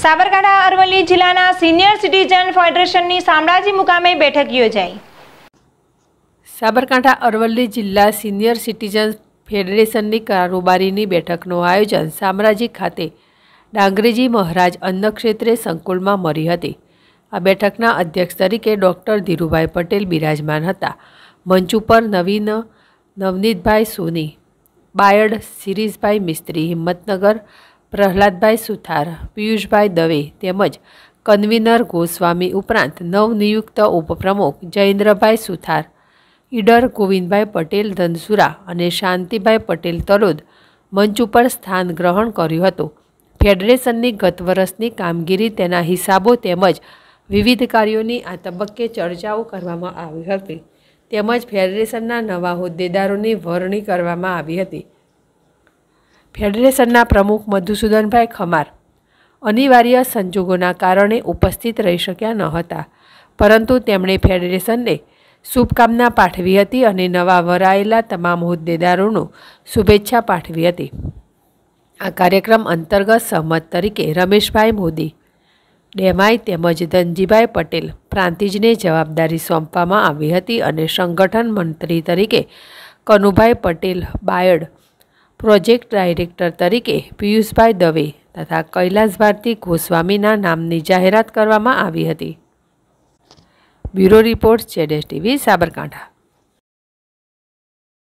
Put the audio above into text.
સાબરકાંઠા અરવલ્લી જિલ્લાના senior citizen ફેડરેશનની Shamlaji મુકામે બેઠક યોજાઈ સાબરકાંઠા અરવલ્લી જિલ્લા સિનિયર સિટીઝન ફેડરેશનની કારોબારીની બેઠકનું આયોજન શામળાજી ખાતે ડાંગરેજી મહારાજ અન્નક્ષેત્રે સંકુલમાં મળી હતી આ બેઠકના અધ્યક્ષ તરીકે ડૉક્ટર ધીરુભાઈ પટેલ બિરાજમાન હતા મંચ ઉપર નવીન નવનીતભાઈ સોની બાયડ શિરીષભાઈ મિસ્ત્રી હિંમતનગર પ્રહલાદભાઈ સુથાર પિયુષભાઈ દવે તેમજ કન્વીનર ગોસ્વામી ઉપરાંત નવનિયુક્ત ઉપપ્રમુખ જયેન્દ્રભાઈ સુથાર ઈડર ગોવિંદભાઈ પટેલ ધનસુરા અને શાંતિભાઈ પટેલ તરોદ મંચ ઉપર સ્થાન ગ્રહણ કર્યું હતું ફેડરેશનની ગત વર્ષની કામગીરી તેના હિસાબો તેમજ વિવિધ કાર્યોની આ તબક્કે ચર્ચાઓ કરવામાં આવી હતી તેમજ ફેડરેશનના નવા હોદ્દેદારોની વરણી કરવામાં આવી હતી ફેડરેશનના પ્રમુખ મધુસૂદનભાઈ ખમાર અનિવાર્ય સંજોગોના કારણે ઉપસ્થિત રહી શક્યા ન હતા પરંતુ તેમણે ફેડરેશનને શુભકામના પાઠવી હતી અને નવા વરાયેલા તમામ હોદ્દેદારોનો શુભેચ્છા પાઠવી હતી આ કાર્યક્રમ અંતર્ગત સહમત તરીકે રમેશભાઈ મોદી ડેમાઈ તેમજ ધનજીભાઈ પટેલ પ્રાંતિજને જવાબદારી સોંપવામાં આવી હતી અને સંગઠન મંત્રી તરીકે કનુભાઈ પટેલ બાયડ પ્રોજેક્ટ ડાયરેક્ટર તરીકે પિયુષભાઈ દવે તથા કૈલાસ ભારતી ગોસ્વામીના નામની જાહેરાત કરવામાં આવી હતી બ્યુરો રિપોર્ટ જેડેસ ટીવી સાબરકાંઠા